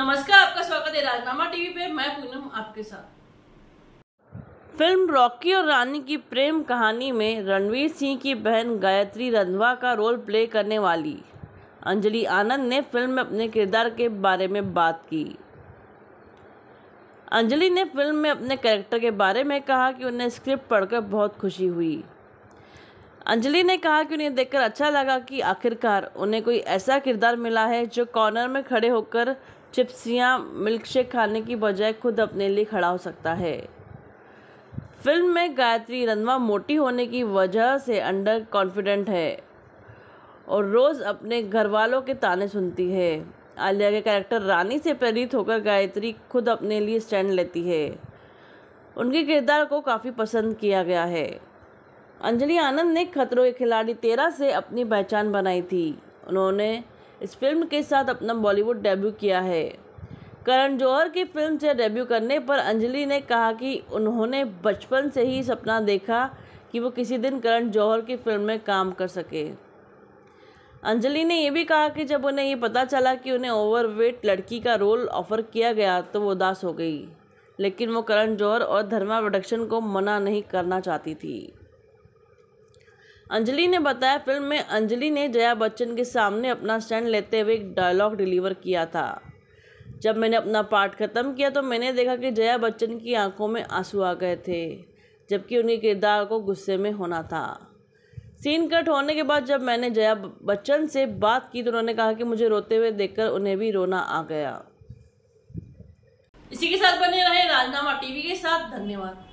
नमस्कार आपका स्वागत है राजनामा टीवी पे मैं पूनम आपके साथ फिल्म रॉकी और रानी की प्रेम कहानी में रणवीर सिंह की बहन गायत्री रंधवा का रोल प्ले करने वाली अंजलि आनंद ने फिल्म में अपने किरदार के बारे में बात की अंजलि ने फिल्म में अपने कैरेक्टर के बारे में कहा कि उन्हें स्क्रिप्ट पढ़कर बहुत खुशी हुई अंजलि ने कहा कि उन्हें देखकर अच्छा लगा कि आखिरकार उन्हें कोई ऐसा किरदार मिला है जो कॉर्नर में खड़े होकर चिप्सियाँ मिल्कशेक खाने की बजाय खुद अपने लिए खड़ा हो सकता है फिल्म में गायत्री रनवा मोटी होने की वजह से अंडर कॉन्फिडेंट है और रोज़ अपने घर वालों के ताने सुनती है आलिया के कैरेक्टर रानी से प्रेरित होकर गायत्री खुद अपने लिए स्टैंड लेती है उनके किरदार को काफ़ी पसंद किया गया है अंजलि आनंद ने खतरों के खिलाड़ी तेरह से अपनी पहचान बनाई थी उन्होंने इस फिल्म के साथ अपना बॉलीवुड डेब्यू किया है करण जौहर की फिल्म से डेब्यू करने पर अंजलि ने कहा कि उन्होंने बचपन से ही सपना देखा कि वो किसी दिन करण जौहर की फिल्म में काम कर सके अंजलि ने यह भी कहा कि जब उन्हें ये पता चला कि उन्हें ओवरवेट लड़की का रोल ऑफर किया गया तो वो उदास हो गई लेकिन वो करण जौहर और धर्मा प्रोडक्शन को मना नहीं करना चाहती थी अंजलि ने बताया फिल्म में अंजलि ने जया बच्चन के सामने अपना स्टैंड लेते हुए एक डायलॉग डिलीवर किया था जब मैंने अपना पार्ट ख़त्म किया तो मैंने देखा कि जया बच्चन की आंखों में आंसू आ गए थे जबकि उनके किरदार को गुस्से में होना था सीन कट होने के बाद जब मैंने जया बच्चन से बात की तो उन्होंने कहा कि मुझे रोते हुए देखकर उन्हें भी रोना आ गया इसी के साथ बने रहे राजनामा टीवी के साथ धन्यवाद